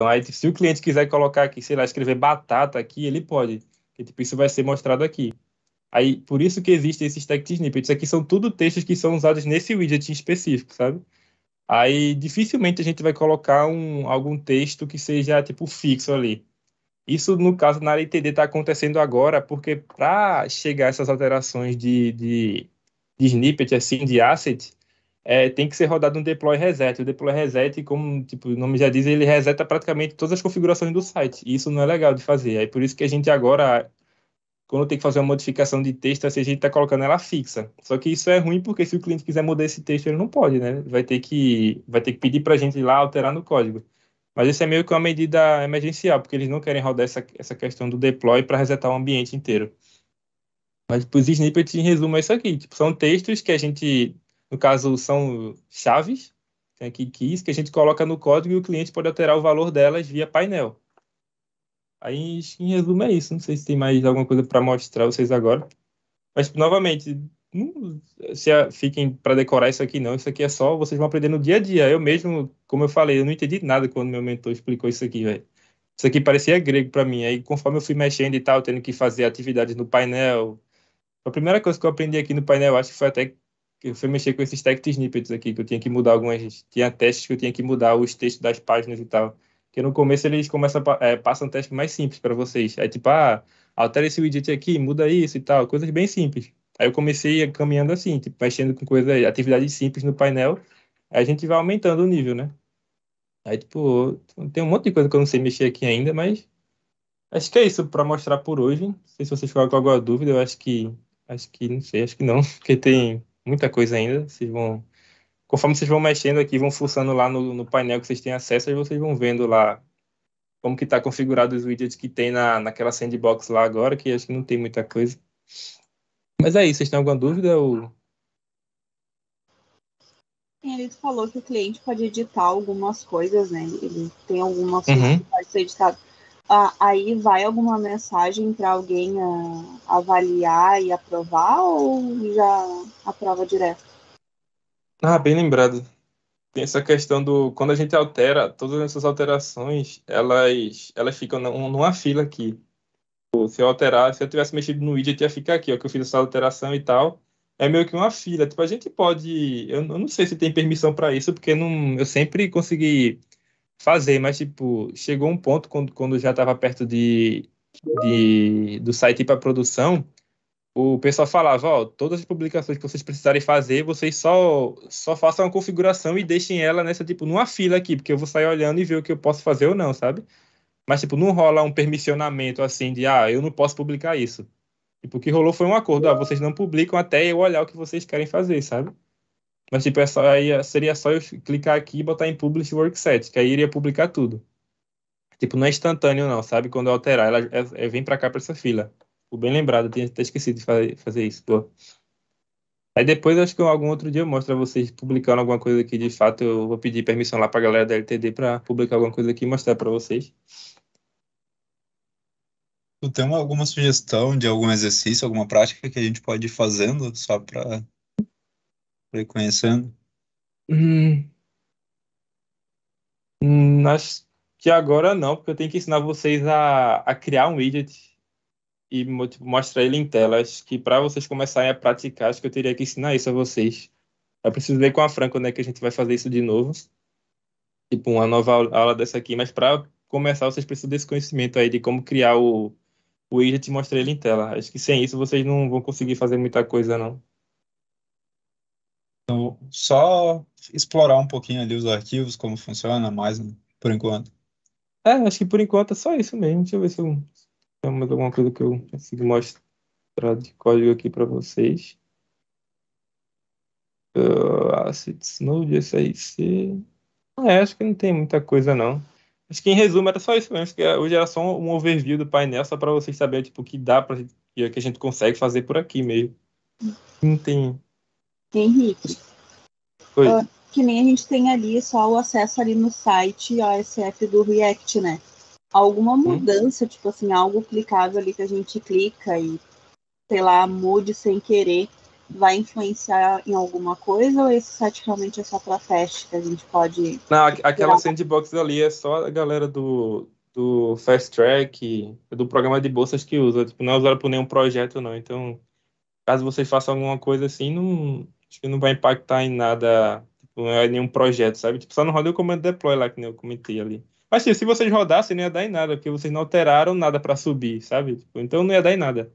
Então, aí, se o cliente quiser colocar aqui, sei lá, escrever batata aqui, ele pode. Porque, tipo, isso vai ser mostrado aqui. Aí, por isso que existem esses text snippets. Aqui são tudo textos que são usados nesse widget em específico, sabe? Aí, dificilmente a gente vai colocar um, algum texto que seja, tipo, fixo ali. Isso, no caso, na área está acontecendo agora, porque para chegar a essas alterações de, de, de snippet, assim, de asset, é, tem que ser rodado um deploy reset. O deploy reset, como tipo, o nome já diz, ele reseta praticamente todas as configurações do site. E isso não é legal de fazer. É por isso que a gente agora, quando tem que fazer uma modificação de texto, assim, a gente está colocando ela fixa. Só que isso é ruim porque se o cliente quiser mudar esse texto, ele não pode, né? Vai ter que, vai ter que pedir para a gente ir lá alterar no código. Mas isso é meio que uma medida emergencial, porque eles não querem rodar essa, essa questão do deploy para resetar o ambiente inteiro. Mas os snippets, em resumo, é isso aqui. Tipo, são textos que a gente no caso são chaves, tem aqui keys, que a gente coloca no código e o cliente pode alterar o valor delas via painel. Aí, em resumo, é isso. Não sei se tem mais alguma coisa para mostrar vocês agora. Mas, novamente, não se fiquem para decorar isso aqui, não. Isso aqui é só vocês vão aprender no dia a dia. Eu mesmo, como eu falei, eu não entendi nada quando meu mentor explicou isso aqui, velho. Isso aqui parecia grego para mim. Aí, conforme eu fui mexendo e tal, tendo que fazer atividades no painel. A primeira coisa que eu aprendi aqui no painel, acho que foi até eu fui mexer com esses text snippets aqui, que eu tinha que mudar algumas. Tinha testes que eu tinha que mudar os textos das páginas e tal. Porque no começo eles começam a, é, passam um teste mais simples para vocês. Aí, tipo, ah, altera esse widget aqui, muda isso e tal, coisas bem simples. Aí eu comecei caminhando assim, tipo, mexendo com coisas, atividades simples no painel. Aí a gente vai aumentando o nível, né? Aí, tipo, tem um monte de coisa que eu não sei mexer aqui ainda, mas acho que é isso para mostrar por hoje. Não sei se vocês ficaram com alguma dúvida, eu acho que. Acho que não sei, acho que não, porque tem muita coisa ainda. Vocês vão, conforme vocês vão mexendo aqui, vão fuçando lá no, no painel que vocês têm acesso, aí vocês vão vendo lá como que está configurado os widgets que tem na, naquela sandbox lá agora, que acho que não tem muita coisa. Mas é isso, vocês têm alguma dúvida? Ou... É, ele falou que o cliente pode editar algumas coisas, né? Ele tem algumas uhum. coisas que pode ser editado ah, aí vai alguma mensagem para alguém a, avaliar e aprovar ou já aprova direto? Ah, bem lembrado. Tem essa questão do quando a gente altera, todas essas alterações, elas elas ficam numa fila aqui. Se eu alterar, se eu tivesse mexido no widget, ia ficar aqui, ó, que eu fiz essa alteração e tal. É meio que uma fila. Tipo, a gente pode. Eu, eu não sei se tem permissão para isso, porque não, eu sempre consegui fazer, mas tipo, chegou um ponto quando, quando já estava perto de, de do site para produção, o pessoal falava, ó, todas as publicações que vocês precisarem fazer, vocês só só façam a configuração e deixem ela nessa tipo numa fila aqui, porque eu vou sair olhando e ver o que eu posso fazer ou não, sabe? Mas tipo, não rola um permissionamento assim de, ah, eu não posso publicar isso. Tipo, o que rolou foi um acordo, ah, vocês não publicam até eu olhar o que vocês querem fazer, sabe? Mas, tipo, é só, aí é, seria só eu clicar aqui e botar em Publish Workset, que aí iria publicar tudo. Tipo, não é instantâneo, não, sabe? Quando eu alterar, ela é, é, vem para cá, para essa fila. Tô tipo, bem lembrado, eu tinha até esquecido de fazer, fazer isso. Pô. Aí depois, acho que algum outro dia eu mostro a vocês publicando alguma coisa aqui de fato. Eu vou pedir permissão lá para a galera da LTD para publicar alguma coisa aqui e mostrar para vocês. Tu tem alguma sugestão de algum exercício, alguma prática que a gente pode ir fazendo só para foi conhecendo? Hum. hum, acho que agora não, porque eu tenho que ensinar vocês a, a criar um widget e tipo, mostrar ele em tela. Acho que para vocês começarem a praticar, acho que eu teria que ensinar isso a vocês. Eu preciso ver com a Franco, né, que a gente vai fazer isso de novo. Tipo, uma nova aula dessa aqui, mas para começar, vocês precisam desse conhecimento aí de como criar o, o widget e mostrar ele em tela. Acho que sem isso vocês não vão conseguir fazer muita coisa, não. Então, só explorar um pouquinho ali os arquivos, como funciona mais, né, por enquanto. É, acho que por enquanto é só isso mesmo. Deixa eu ver se eu tem mais alguma coisa que eu consigo mostrar de código aqui para vocês. Uh, assets Node, SIC. Ah, é, acho que não tem muita coisa, não. Acho que em resumo era só isso mesmo. Que ah, hoje era só um overview do painel, só para vocês saberem tipo, o que dá para que a gente consegue fazer por aqui mesmo. Não tem Henrique. Oi. Uh, que nem a gente tem ali só o acesso ali no site OSF do React, né? Alguma uhum. mudança, hum? tipo assim, algo clicável ali que a gente clica e, sei lá, mude sem querer, vai influenciar em alguma coisa ou esse site realmente é só para teste que a gente pode. Não, aquela sandbox ali é só a galera do, do Fast Track, é do programa de bolsas que usa. Tipo, não é usado por nenhum projeto, não. Então, caso vocês façam alguma coisa assim, não, acho que não vai impactar em nada, tipo, não é nenhum projeto, sabe? Tipo, só não roda o comando deploy lá que eu comentei ali. Mas tipo, se vocês rodassem, não ia dar em nada, porque vocês não alteraram nada para subir, sabe? Tipo, então não ia dar em nada.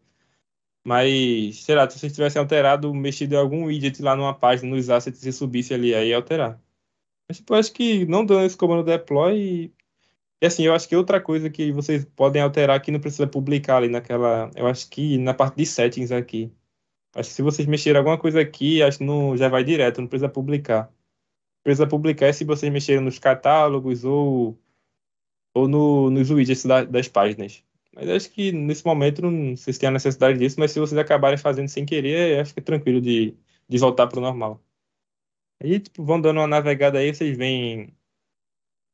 Mas, sei lá, se vocês tivessem alterado, mexido em algum widget lá numa página, nos assets e subisse ali, aí ia alterar. Mas, tipo, eu acho que não dando esse comando deploy. E, assim, eu acho que outra coisa que vocês podem alterar aqui não precisa publicar ali naquela. Eu acho que na parte de settings aqui. Acho que se vocês mexerem alguma coisa aqui, acho que não, já vai direto, não precisa publicar. Precisa publicar é se vocês mexerem nos catálogos ou, ou no, nos widgets da, das páginas. Mas acho que nesse momento não vocês têm a necessidade disso, mas se vocês acabarem fazendo sem querer, acho que é tranquilo de, de voltar para o normal. Aí tipo, vão dando uma navegada aí, vocês vêm.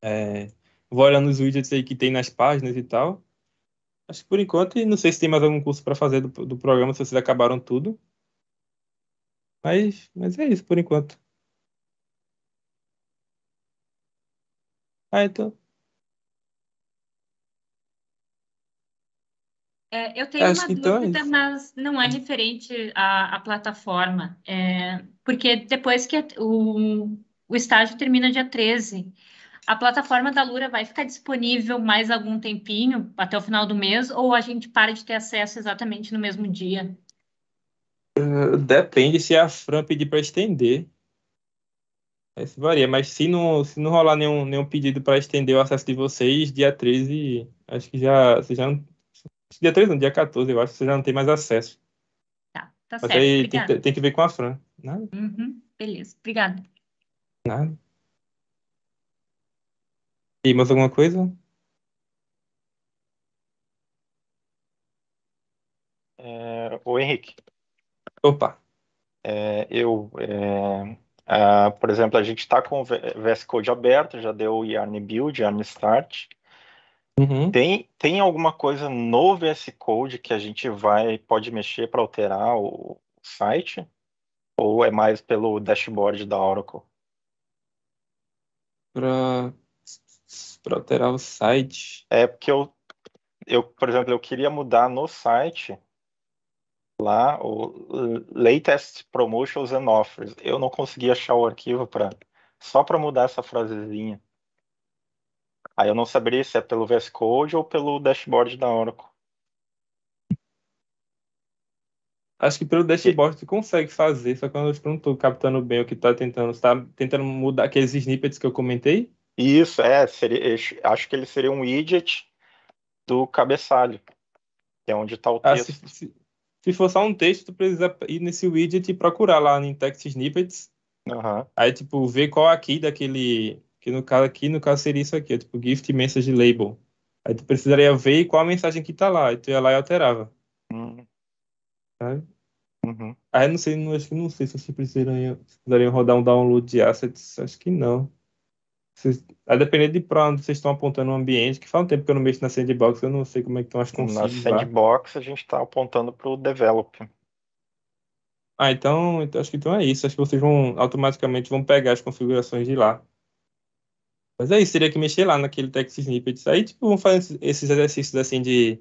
É, vão olhando os widgets aí que tem nas páginas e tal. Acho que por enquanto, e não sei se tem mais algum curso para fazer do, do programa, se vocês acabaram tudo. Mas, mas é isso por enquanto. Ah, então. É, eu tenho Acho uma então é dúvida, é mas não é referente à, à plataforma, é, porque depois que o, o estágio termina dia 13, a plataforma da Lura vai ficar disponível mais algum tempinho, até o final do mês, ou a gente para de ter acesso exatamente no mesmo dia? Eh, depende se a Fran pedir para estender. Isso varia, mas se não, se não rolar nenhum, nenhum pedido para estender o acesso de vocês, dia 13, acho que já. Você já não, dia 13 não, dia 14, eu acho que você já não tem mais acesso. Tá, tá mas certo. Aí tem que, tem, que ver com a Fran. Nada. Né? Uhum, beleza, obrigada. Nada. E mais alguma coisa? É, eh, o Henrique. Opa. É, eu, é, por exemplo, a gente está com o VS Code aberto, já deu Yarn Build, Yarn Start. Uhum. Tem, tem alguma coisa no VS Code que a gente vai pode mexer para alterar o site? Ou é mais pelo dashboard da Oracle? Para alterar o site? É porque eu, eu, por exemplo, eu queria mudar no site lá, o Latest Promotions and Offers. Eu não consegui achar o arquivo para só para mudar essa frasezinha. Aí eu não saberia se é pelo VS Code ou pelo dashboard da Oracle. Acho que pelo dashboard tu consegue fazer, só que eu não estou captando bem o que está tentando. Você tá tentando mudar aqueles snippets que eu comentei? Isso, é. Seria, acho que ele seria um widget do cabeçalho, que é onde está o texto. Ah, se, se, se for só um texto, tu precisa ir nesse widget e procurar lá em text snippets. Uhum. Aí, tipo, ver qual aqui daquele. Que no caso aqui, no caso seria isso aqui, tipo gift message label. Aí tu precisaria ver qual a mensagem que tá lá. Aí tu ia lá e alterava. Uhum. Sabe? Uhum. Aí não sei, não, acho que não sei se vocês precisariam, precisariam rodar um download de assets. Acho que não. Vocês, a depender de para onde vocês estão apontando o ambiente, que faz um tempo que eu não mexo na sandbox, eu não sei como é que estão as consignas. Na sandbox lá. a gente está apontando para o develop. Ah, então, então acho que então é isso. Acho que vocês vão automaticamente vão pegar as configurações de lá. Mas é isso, teria que mexer lá naquele text snippets. Aí, tipo, vão fazer esses exercícios assim de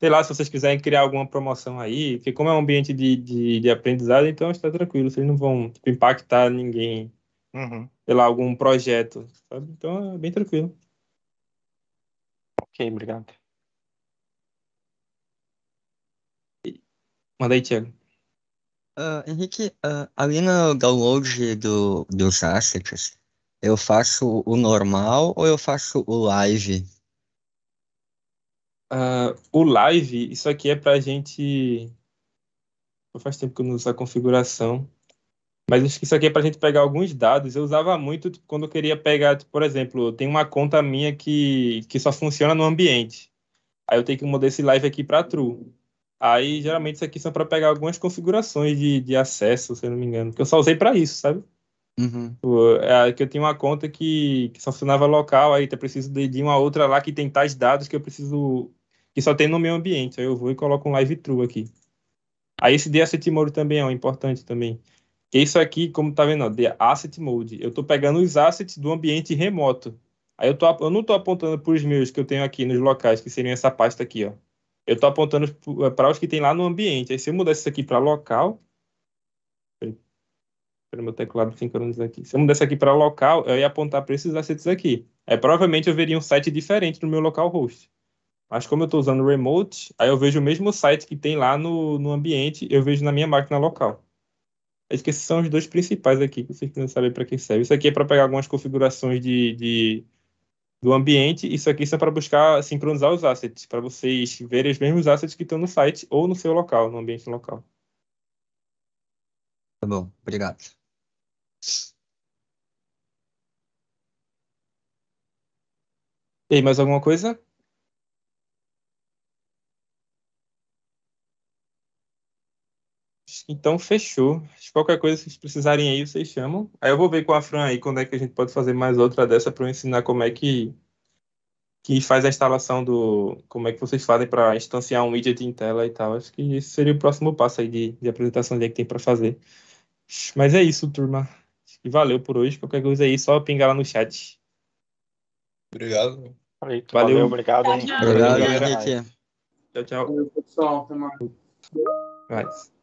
sei lá, se vocês quiserem criar alguma promoção aí, porque como é um ambiente de, de, de aprendizado, então está tranquilo, vocês não vão tipo, impactar ninguém uhum. sei lá, algum projeto, sabe? Então é bem tranquilo. Ok, obrigado. Manda aí, Thiago. Uh, Henrique, uh, ali no download do, dos assets, eu faço o normal ou eu faço o live? Uh, o live, isso aqui é pra gente. Faz tempo que eu não uso a configuração. Mas acho que isso aqui é para a gente pegar alguns dados. Eu usava muito tipo, quando eu queria pegar, tipo, por exemplo, tem uma conta minha que, que só funciona no ambiente. Aí eu tenho que mudar esse live aqui para true. Aí, geralmente, isso aqui são para pegar algumas configurações de, de acesso, se eu não me engano. Que eu só usei para isso, sabe? Uhum. Tipo, é, que eu tenho uma conta que, que só funcionava local, aí eu preciso de, de, uma outra lá que tem tais dados que eu preciso. que só tem no meu ambiente. Aí eu vou e coloco um live true aqui. Aí esse DST Moro também é um importante também. Isso aqui, como tá vendo, ó, de asset mode, eu estou pegando os assets do ambiente remoto. Aí eu, tô, eu não estou apontando para os meus que eu tenho aqui nos locais, que seriam essa pasta aqui, ó. Eu estou apontando para eh, os que tem lá no ambiente. Aí se eu mudar isso aqui para local, para meu teclado sincronizar aqui. Se eu mudar isso aqui para local, eu ia apontar para esses assets aqui. É, provavelmente eu veria um site diferente no meu local host. Mas como eu estou usando remote, aí eu vejo o mesmo site que tem lá no, no ambiente, eu vejo na minha máquina local. Acho que esses são os dois principais aqui, que vocês precisam saber para quem serve. Isso aqui é para pegar algumas configurações de, de do ambiente. Isso aqui são para buscar sincronizar os assets, para vocês verem os mesmos assets que estão no site ou no seu local, no ambiente local. Tá bom, obrigado. Tem mais alguma coisa? Então, fechou. Se qualquer coisa vocês precisarem aí, vocês chamam. Aí eu vou ver com a Fran aí quando é que a gente pode fazer mais outra dessa para eu ensinar como é que que faz a instalação do. Como é que vocês fazem para instanciar um widget em tela e tal. Acho que esse seria o próximo passo aí de, de apresentação de que tem para fazer. Mas é isso, turma. E valeu por hoje. Qualquer coisa aí, só pingar lá no chat. Obrigado. Valeu, valeu obrigado. Hein? Obrigado, obrigado Tchau, tchau. Valeu, pessoal. Até mais.